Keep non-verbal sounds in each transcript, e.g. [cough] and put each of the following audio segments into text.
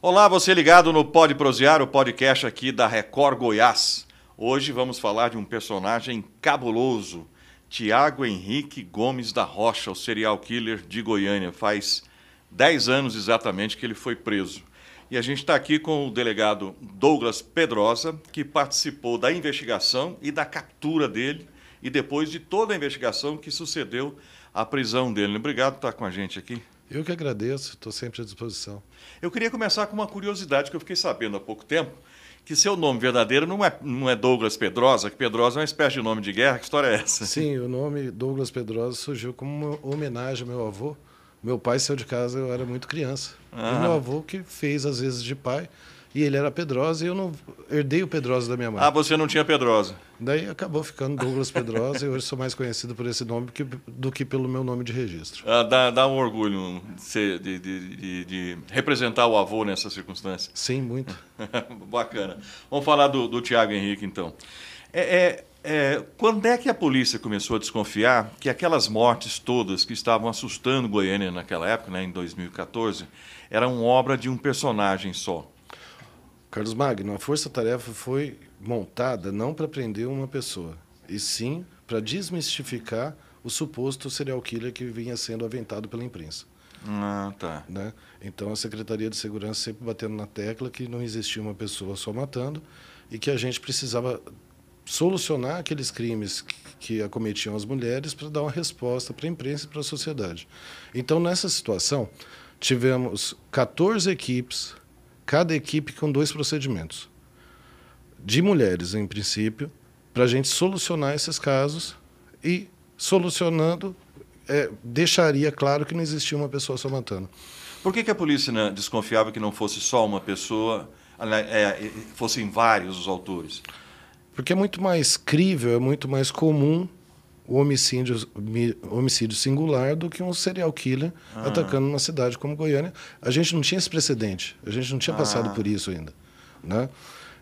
Olá, você ligado no Pode Prosear, o podcast aqui da Record Goiás. Hoje vamos falar de um personagem cabuloso, Tiago Henrique Gomes da Rocha, o serial killer de Goiânia. Faz 10 anos exatamente que ele foi preso. E a gente está aqui com o delegado Douglas Pedrosa, que participou da investigação e da captura dele, e depois de toda a investigação que sucedeu à prisão dele. Obrigado por estar com a gente aqui. Eu que agradeço, estou sempre à disposição. Eu queria começar com uma curiosidade que eu fiquei sabendo há pouco tempo, que seu nome verdadeiro não é, não é Douglas Pedrosa, que Pedrosa é uma espécie de nome de guerra, que história é essa? Sim, o nome Douglas Pedrosa surgiu como uma homenagem ao meu avô. Meu pai saiu de casa, eu era muito criança. Ah. E meu avô que fez às vezes de pai, e ele era Pedrosa e eu não herdei o Pedrosa da minha mãe. Ah, você não tinha Pedrosa. Daí acabou ficando Douglas Pedrosa e hoje sou mais conhecido por esse nome que, do que pelo meu nome de registro. Ah, dá, dá um orgulho de, de, de, de, representar o avô nessa circunstância. Sim, muito. [laughs] Bacana. Vamos falar do, do Tiago Henrique, então. É, é, é, quando é que a polícia começou a desconfiar que aquelas mortes todas que estavam assustando Goiânia naquela época, né, em 2014, eram obra de um personagem só? Carlos Magno, a força-tarefa foi montada não para prender uma pessoa, e sim para desmistificar o suposto serial killer que vinha sendo aventado pela imprensa. Ah, tá. Né? Então a Secretaria de Segurança sempre batendo na tecla que não existia uma pessoa só matando e que a gente precisava solucionar aqueles crimes que acometiam as mulheres para dar uma resposta para a imprensa e para a sociedade. Então, nessa situação, tivemos 14 equipes cada equipe com dois procedimentos. De mulheres, em princípio, para a gente solucionar esses casos e, solucionando, é, deixaria claro que não existia uma pessoa só matando. Por que, que a polícia não, né, desconfiava que não fosse só uma pessoa, né, é, é, fossem vários os autores? Porque é muito mais crível, é muito mais comum o homicídio, homicídio singular do que um serial killer ah. atacando uma cidade como Goiânia. A gente não tinha esse precedente, a gente não tinha ah. passado por isso ainda. Né?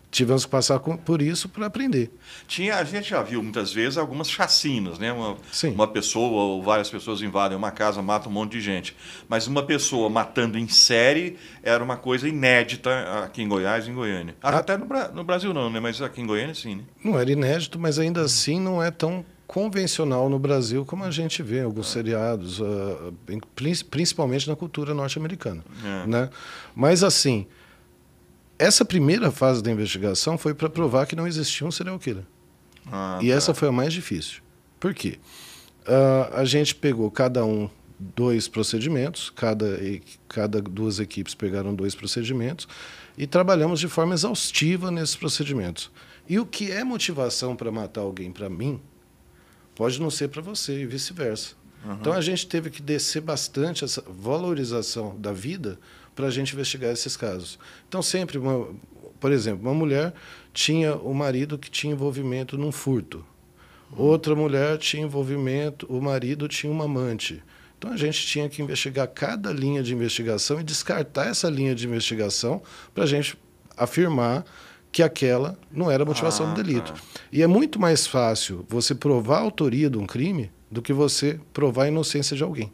Tivemos que passar por isso para aprender. Tinha, a gente já viu muitas vezes algumas chacinas, né? Uma, Sim. uma pessoa ou várias pessoas invadem uma casa, matam um monte de gente. Mas uma pessoa matando em série era uma coisa inédita aqui em Goiás e em Goiânia. Ah. Até no, no Brasil não, né? Mas aqui em Goiânia sim, né? Não era inédito, mas ainda assim não é tão convencional no Brasil, como a gente vê em alguns seriados, uh, principalmente na cultura norte-americana. É. Né? Mas, assim, essa primeira fase da investigação foi para provar que não existia um serial killer. Ah, e tá. essa foi a mais difícil. Por quê? Uh, a gente pegou cada um dois procedimentos, cada, cada duas equipes pegaram dois procedimentos e trabalhamos de forma exaustiva nesses procedimentos. E o que é motivação para matar alguém, para mim, pode não ser para você e vice-versa. Uhum. Então a gente teve que descer bastante essa valorização da vida para a gente investigar esses casos. Então sempre, uma, por exemplo, uma mulher tinha o um marido que tinha envolvimento num furto. Uhum. Outra mulher tinha envolvimento, o marido tinha uma amante. Então a gente tinha que investigar cada linha de investigação e descartar essa linha de investigação para a gente afirmar que aquela não era a motivação ah, do delito. Tá. E é muito mais fácil você provar a autoria de um crime do que você provar a inocência de alguém.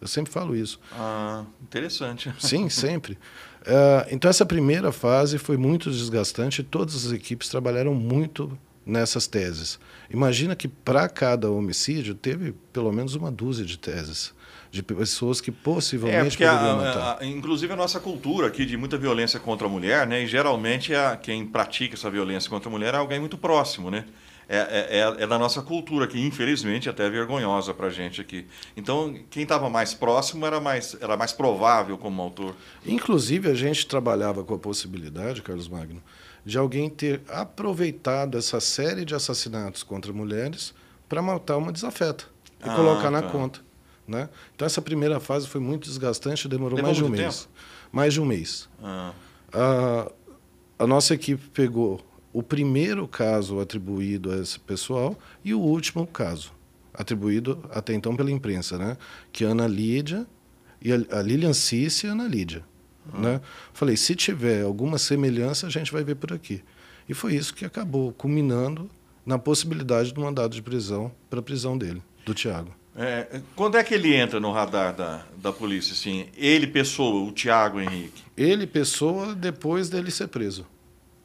Eu sempre falo isso. Ah, interessante. [laughs] Sim, sempre. Uh, então, essa primeira fase foi muito desgastante. Todas as equipes trabalharam muito nessas teses. Imagina que para cada homicídio teve pelo menos uma dúzia de teses de pessoas que possivelmente é, poderiam matar. A, a, inclusive a nossa cultura aqui de muita violência contra a mulher, né? E geralmente a, quem pratica essa violência contra a mulher é alguém muito próximo, né? É, é, é, é da nossa cultura que infelizmente é até é vergonhosa para gente aqui. Então quem estava mais próximo era mais era mais provável como autor. Inclusive a gente trabalhava com a possibilidade, Carlos Magno, de alguém ter aproveitado essa série de assassinatos contra mulheres para matar uma desafeta e ah, colocar na tá. conta. Né? Então, essa primeira fase foi muito desgastante, demorou mais de um mês. Mais de um mês. Ah. A, ah, a nossa equipe pegou o primeiro caso atribuído a esse pessoal e o último caso, atribuído até então pela imprensa, né? que é Ana Lídia, e a, Lilian Cícia, e a Ana Lídia. Uhum. Né? Falei, se tiver alguma semelhança, a gente vai ver por aqui. E foi isso que acabou culminando na possibilidade do mandado de prisão para a prisão dele, do Tiago. É, quando é que ele entra no radar da, da polícia? Assim, ele, pessoa, o Tiago Henrique? Ele, pessoa, depois dele ser preso.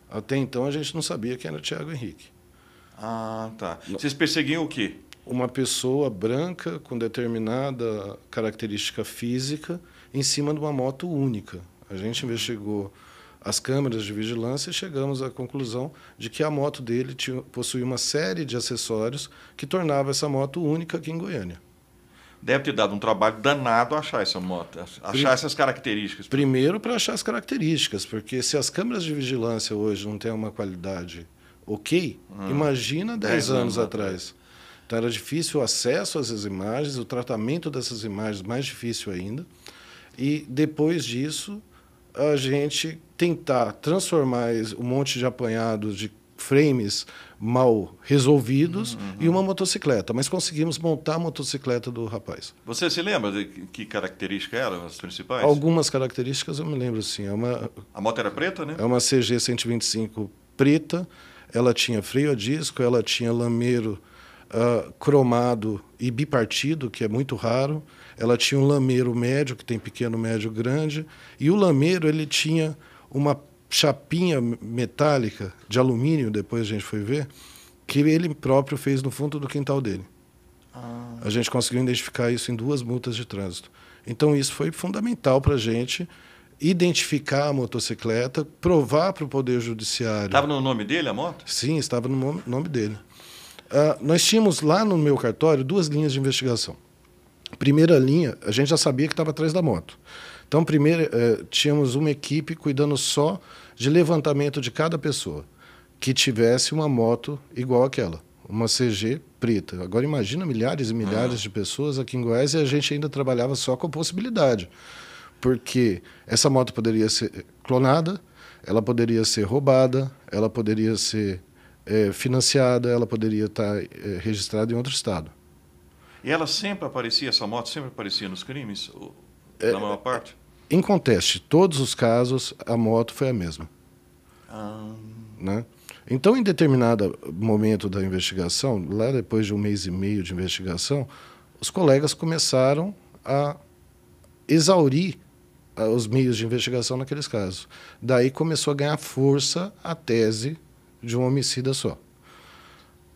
Até então a gente não sabia quem era o Tiago Henrique. Ah, tá. Vocês perseguiam o quê? Uma pessoa branca com determinada característica física em cima de uma moto única. A gente investigou as câmeras de vigilância e chegamos à conclusão de que a moto dele tinha, possuía uma série de acessórios que tornava essa moto única aqui em Goiânia. Deve ter dado um trabalho danado achar essa moto, achar essas características. Primeiro para achar as características, porque se as câmeras de vigilância hoje não têm uma qualidade ok, hum, imagina 10 anos, anos atrás. Então era difícil o acesso às imagens, o tratamento dessas imagens mais difícil ainda. E depois disso, a gente tentar transformar um monte de apanhados de frames mal resolvidos uhum. uhum. e uma motocicleta, mas conseguimos montar a motocicleta do rapaz. Você se lembra de que característica eram as principais? Algumas características eu me lembro sim. É uma, a moto era preta, né? É uma CG 125 preta, ela tinha freio a disco, ela tinha lameiro uh, cromado e bipartido, que é muito raro. Ela tinha um lameiro médio, que tem pequeno, médio, grande, e o lameiro ele tinha uma chapinha metálica de alumínio, depois a gente foi ver, que ele próprio fez no fundo do quintal dele. Ah. A gente conseguiu identificar isso em duas multas de trânsito. Então isso foi fundamental para a gente identificar a motocicleta, provar para o Poder Judiciário. Estava no nome dele a moto? Sim, estava no nome dele. Uh, nós tínhamos lá no meu cartório duas linhas de investigação. Primeira linha, a gente já sabia que estava atrás da moto. Então, primeiro, eh, tínhamos uma equipe cuidando só de levantamento de cada pessoa que tivesse uma moto igual aquela, uma CG preta. Agora, imagina milhares e milhares ah. de pessoas aqui em Goiás e a gente ainda trabalhava só com a possibilidade. Porque essa moto poderia ser eh, clonada, ela poderia ser roubada, ela poderia ser é, financiada, ela poderia tá, estar é, registrada em outro estado. E ela sempre aparecia, essa moto sempre aparecia nos crimes, é, na maior parte? É, em conteste, todos os casos, a moto foi a mesma. Ah. Né? Então, em determinado momento da investigação, lá depois de um mês e meio de investigação, os colegas começaram a exaurir ah, os meios de investigação naqueles casos. Daí começou a ganhar força a tese de um homicida só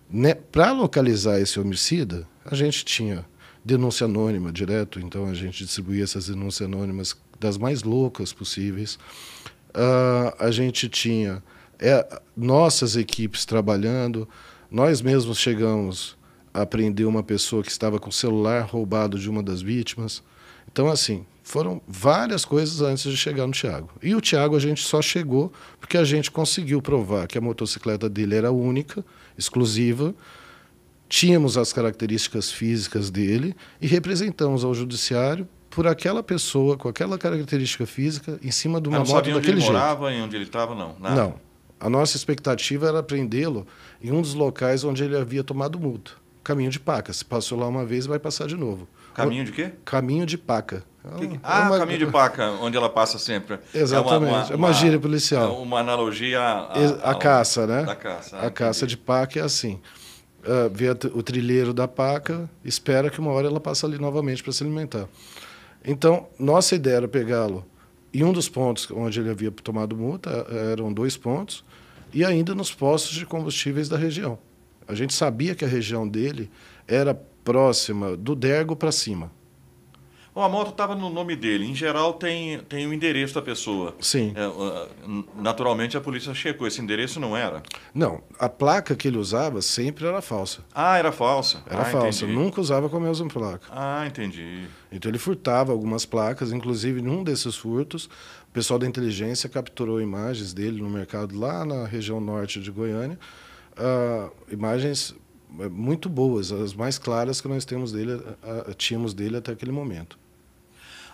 né, para localizar esse homicida, a gente tinha denúncia anônima direto, então a gente distribuía essas denúncias anônimas das mais loucas possíveis. Uh, a gente tinha é, nossas equipes trabalhando, nós mesmos chegamos a prender uma pessoa que estava com o celular roubado de uma das vítimas. Então, assim, foram várias coisas antes de chegar no Tiago. E o Tiago a gente só chegou porque a gente conseguiu provar que a motocicleta dele era única, exclusiva, tínhamos as características físicas dele e representamos ao judiciário por aquela pessoa com aquela característica física em cima de uma ah, não moto sabia onde ele morava, e em onde ele estava não, nada. Não. A nossa expectativa era prendê-lo em um dos locais onde ele havia tomado multa. Caminho de Pacas. Se passou lá uma vez, vai passar de novo. Caminho de quê? Caminho de paca. É que que... Ah, é uma... caminho de paca, onde ela passa sempre. É Exatamente. É uma, uma, uma gíria policial. É uma analogia a a caça, né? A caça. A caça de paca é assim. Uh, vê o trilheiro da paca, espera que uma hora ela passe ali novamente para se alimentar. Então, nossa ideia era pegá-lo em um dos pontos onde ele havia tomado multa, eh, eram dois pontos, e ainda nos postos de combustíveis da região. A gente sabia que a região dele era próxima do Dergo para cima. Bom, a moto estava no nome dele. Em geral, tem, tem o endereço da pessoa. Sim. É, naturalmente, a polícia checou. Esse endereço não era? Não. A placa que ele usava sempre era falsa. Ah, era falsa? Era ah, falsa. Entendi. Nunca usava com a mesma placa. Ah, entendi. Então, ele furtava algumas placas. Inclusive, num desses furtos, o pessoal da inteligência capturou imagens dele no mercado lá na região norte de Goiânia. Uh, imagens é muito boas, as mais claras que nós temos dele, tínhamos dele até aquele momento.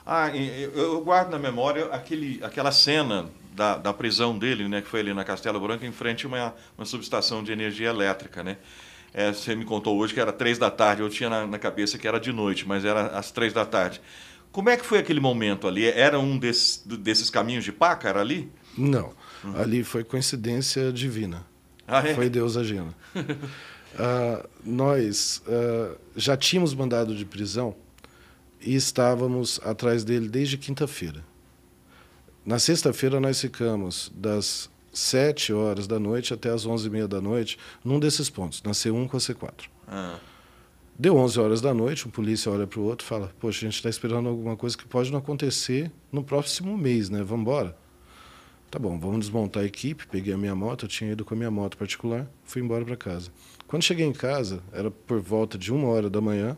Ah, eu guardo na memória aquele, aquela cena da, da prisão dele, né, que foi ali na Castelo Branco, em frente a uma, uma subestação de energia elétrica, né? É, você me contou hoje que era três da tarde, eu tinha na, na, cabeça que era de noite, mas era às três da tarde. Como é que foi aquele momento ali? Era um desses desses caminhos de paca, era ali? Não, uhum. ali foi coincidência divina. Ah, é? Foi Deus agindo. [laughs] Ah, nós uh, já tínhamos mandado de prisão e estávamos atrás dele desde quinta-feira. Na sexta-feira, nós ficamos das 7 horas da noite até as 11 e meia da noite num desses pontos, na C1 com a C4. Ah. Deu 11 horas da noite, um polícia olha para o outro e fala: Poxa, a gente está esperando alguma coisa que pode não acontecer no próximo mês, né? Vamos embora. Tá bom, vamos desmontar a equipe. Peguei a minha moto, eu tinha ido com a minha moto particular, fui embora para casa. Quando cheguei em casa, era por volta de uma hora da manhã,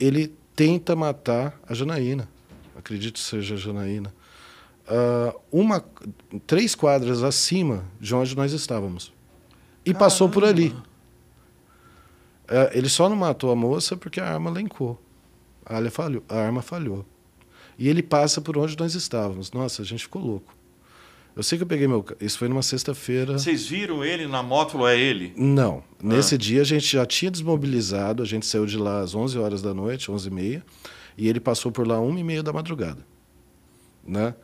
ele tenta matar a Janaína. Acredito seja a Janaína. Uh, uma, três quadras acima de onde nós estávamos. E Caramba. passou por ali. Uh, ele só não matou a moça porque a arma lencou. A, falhou, a arma falhou. E ele passa por onde nós estávamos. Nossa, a gente ficou louco. Eu sei que eu peguei meu. Isso foi numa sexta-feira. Vocês viram ele na moto? Ou é ele? Não. Ah. Nesse dia a gente já tinha desmobilizado, a gente saiu de lá às 11 horas da noite, 11 e meia, e ele passou por lá 1 e meia da madrugada. Né?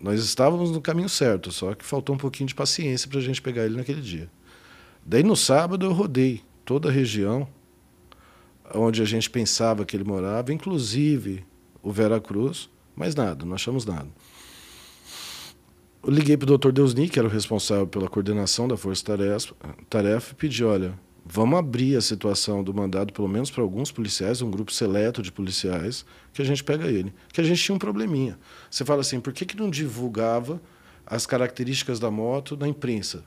Nós estávamos no caminho certo, só que faltou um pouquinho de paciência para a gente pegar ele naquele dia. Daí no sábado eu rodei toda a região onde a gente pensava que ele morava, inclusive o Veracruz, mas nada, não achamos nada eu liguei para o doutor Deusni, que era o responsável pela coordenação da Força Tarefa, e pedi, olha, vamos abrir a situação do mandado, pelo menos para alguns policiais, um grupo seleto de policiais, que a gente pega ele. Que a gente tinha um probleminha. Você fala assim, por que, que não divulgava as características da moto na imprensa?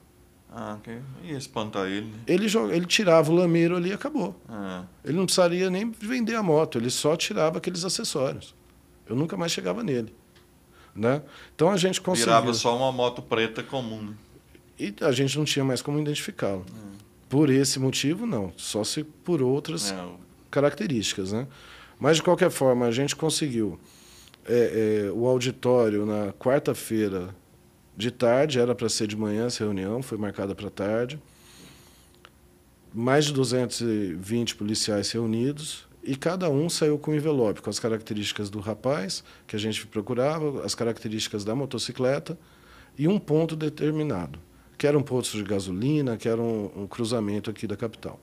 Ah, ok. Ia espantar ele, né? Ele, joga, ele tirava o lameiro ali e acabou. Ah. Ele não precisaria nem vender a moto, ele só tirava aqueles acessórios. Eu nunca mais chegava nele. Né? Então a gente conseguia. Virava só uma moto preta comum. Né? E a gente não tinha mais como identificá-lo. É. Por esse motivo, não. Só se por outras é. características. Né? Mas, de qualquer forma, a gente conseguiu é, é o auditório na quarta-feira de tarde, era para ser de manhã essa reunião, foi marcada para tarde mais de 220 policiais reunidos e cada um saiu com um envelope, com as características do rapaz que a gente procurava, as características da motocicleta e um ponto determinado, que era um posto de gasolina, que era um, um cruzamento aqui da capital.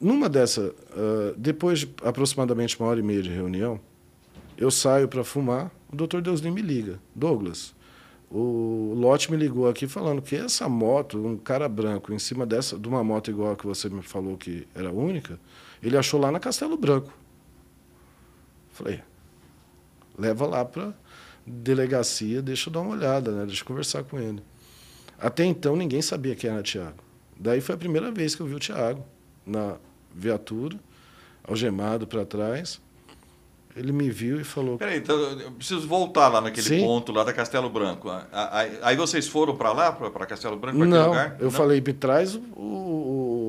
Numa dessa, uh, depois de aproximadamente uma hora e meia de reunião, eu saio para fumar, o doutor Deuslim me liga, Douglas, o Lote me ligou aqui falando que essa moto, um cara branco em cima dessa, de uma moto igual a que você me falou que era única, ele achou lá na Castelo Branco. Falei, leva lá para delegacia, deixa eu dar uma olhada, né? deixa eu conversar com ele. Até então ninguém sabia quem era Tiago. Daí foi a primeira vez que eu vi o Tiago na viatura, algemado para trás. Ele me viu e falou. Peraí, então eu preciso voltar lá naquele Sim. ponto lá da Castelo Branco. Aí vocês foram para lá, para Castelo Branco, para aquele lugar? Eu Não? falei, me traz o, o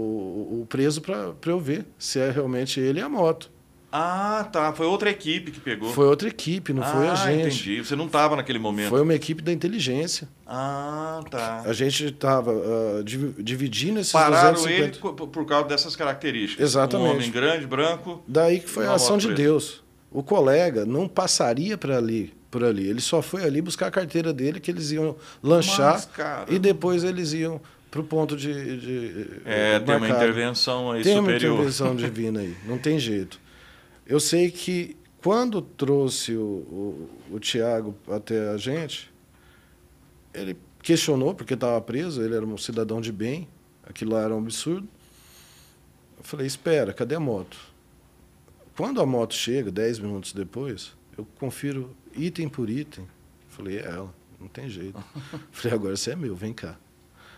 preso para eu ver se é realmente ele e a moto. Ah, tá. Foi outra equipe que pegou. Foi outra equipe, não ah, foi a ah, gente. entendi. Você não estava naquele momento. Foi uma equipe da inteligência. Ah, tá. A gente estava uh, ah, dividindo esses Pararam 250... ele por causa dessas características. Exatamente. Um homem grande, branco. Daí que foi a ação de preso. Deus. O colega não passaria para ali, por ali. Ele só foi ali buscar a carteira dele que eles iam lanchar Mas, e depois eles iam para o ponto de. de é, tem uma intervenção aí tem superior. Tem uma intervenção [laughs] divina aí, não tem jeito. Eu sei que quando trouxe o, o, o Tiago até a gente, ele questionou, porque estava preso, ele era um cidadão de bem, aquilo lá era um absurdo. Eu falei: espera, cadê a moto? Quando a moto chega, 10 minutos depois, eu confiro item por item. Eu falei: é ela, não tem jeito. Eu [laughs] falei: agora você é meu, vem cá.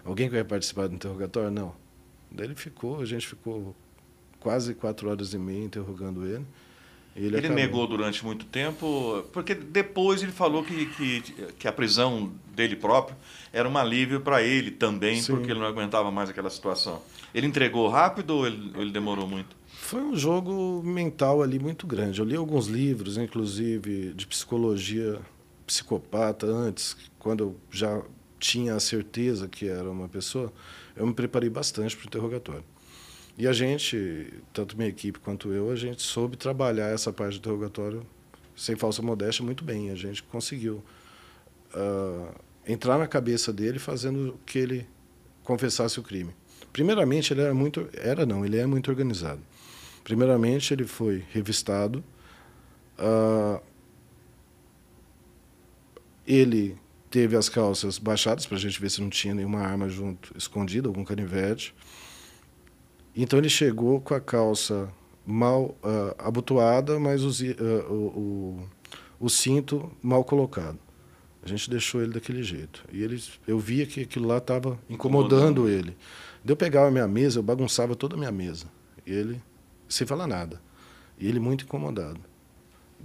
Alguém quer participar do interrogatório? Não. Daí ele ficou, a gente ficou quase quatro horas e meia interrogando ele. Ele, ele negou durante muito tempo, porque depois ele falou que, que, que a prisão dele próprio era um alívio para ele também, Sim. porque ele não aguentava mais aquela situação. Ele entregou rápido ou ele, ele, demorou muito? Foi um jogo mental ali muito grande. Eu li alguns livros, inclusive, de psicologia psicopata antes, quando eu já tinha a certeza que era uma pessoa, eu me preparei bastante para o interrogatório. E a gente, tanto minha equipe quanto eu, a gente soube trabalhar essa parte do interrogatório sem falsa modéstia muito bem. A gente conseguiu uh, entrar na cabeça dele fazendo que ele confessasse o crime. Primeiramente, ele era muito. Era não, ele é muito organizado. Primeiramente, ele foi revistado. Uh, ele teve as calças baixadas para a gente ver se não tinha nenhuma arma junto, escondida, algum canivete. Então ele chegou com a calça mal uh, abotoada, mas o, uh, ah, o, o, o, cinto mal colocado. A gente deixou ele daquele jeito. E ele, eu via que aquilo lá estava incomodando, incomodando ele. Eu pegava a minha mesa, eu bagunçava toda a minha mesa. E ele, sem falar nada. E ele muito incomodado.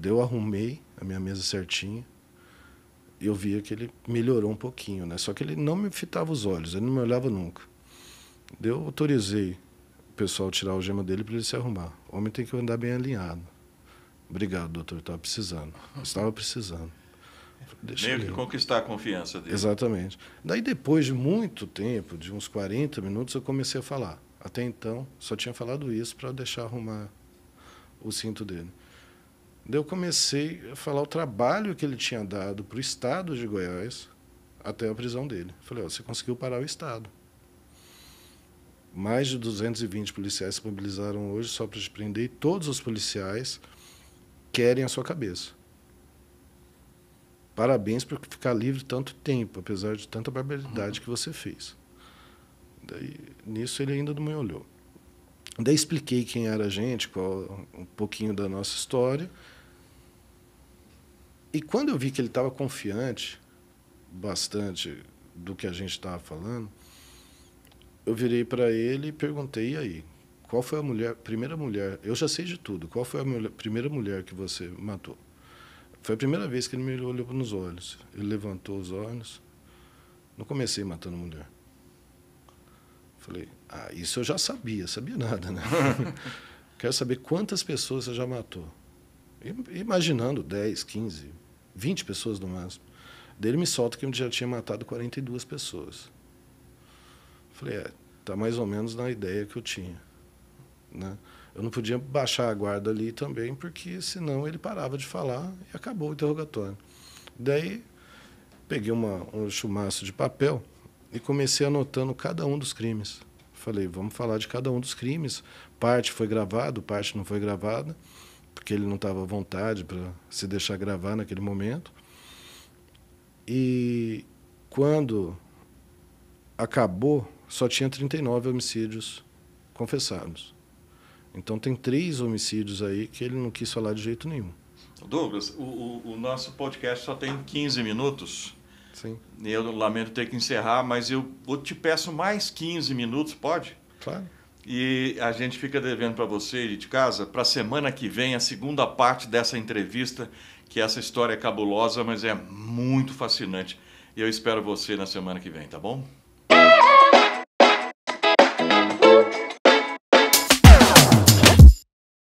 Eu arrumei a minha mesa certinha, eu via que ele melhorou um pouquinho, né? Só que ele não me fitava os olhos, ele não me olhava nunca. Eu autorizei o pessoal a tirar o gema dele para ele se arrumar. O homem tem que andar bem alinhado. Obrigado, doutor, estava precisando. Estava precisando. Deixa Meio que conquistar a confiança dele. Exatamente. Daí, depois de muito tempo, de uns 40 minutos, eu comecei a falar. Até então, só tinha falado isso para deixar arrumar o cinto dele. Daí eu comecei a falar o trabalho que ele tinha dado para o Estado de Goiás até a prisão dele. Falei, você conseguiu parar o Estado. Mais de 220 policiais se mobilizaram hoje só para te prender e todos os policiais querem a sua cabeça. Parabéns por ficar livre tanto tempo, apesar de tanta barbaridade uhum. que você fez. Daí, nisso ele ainda não me olhou. Daí expliquei quem era a gente, qual um pouquinho da nossa história. E quando eu vi que ele estava confiante bastante do que a gente estava falando, eu virei para ele e perguntei: e aí? Qual foi a mulher, primeira mulher? Eu já sei de tudo. Qual foi a mulher, primeira mulher que você matou? Foi a primeira vez que ele me olhou nos olhos. Ele levantou os olhos. Não comecei matando mulher. Falei, ah, isso eu já sabia, sabia nada, né? [laughs] Quero saber quantas pessoas você já matou. Imaginando 10, 15, 20 pessoas no máximo. Dele me solta que eu já tinha matado 42 pessoas. Falei, é, tá mais ou menos na ideia que eu tinha. Né? Eu não podia baixar a guarda ali também, porque senão ele parava de falar e acabou o interrogatório. Daí peguei uma, um chumaço de papel e comecei anotando cada um dos crimes. Falei, vamos falar de cada um dos crimes. Parte foi gravado, parte não foi gravada porque ele não estava à vontade para se deixar gravar naquele momento. E quando acabou, só tinha 39 homicídios confessados. Então tem três homicídios aí que ele não quis falar de jeito nenhum. Douglas, o, o, o nosso podcast só tem 15 minutos. Sim. Eu lamento ter que encerrar, mas eu te peço mais 15 minutos, pode? Claro. E a gente fica devendo para você de casa, para a semana que vem, a segunda parte dessa entrevista, que essa história é cabulosa, mas é muito fascinante. E eu espero você na semana que vem, tá bom?